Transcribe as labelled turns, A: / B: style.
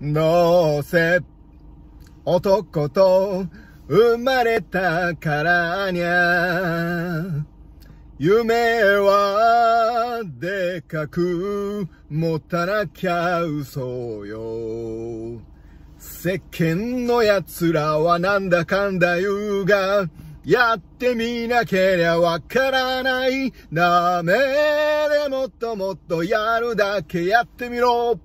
A: どうせ男と生まれたからにゃ夢はでかく持たなきゃ嘘よ世間の奴らはなんだかんだ言うがやってみなけりゃわからないダメでもっともっとやるだけやってみろ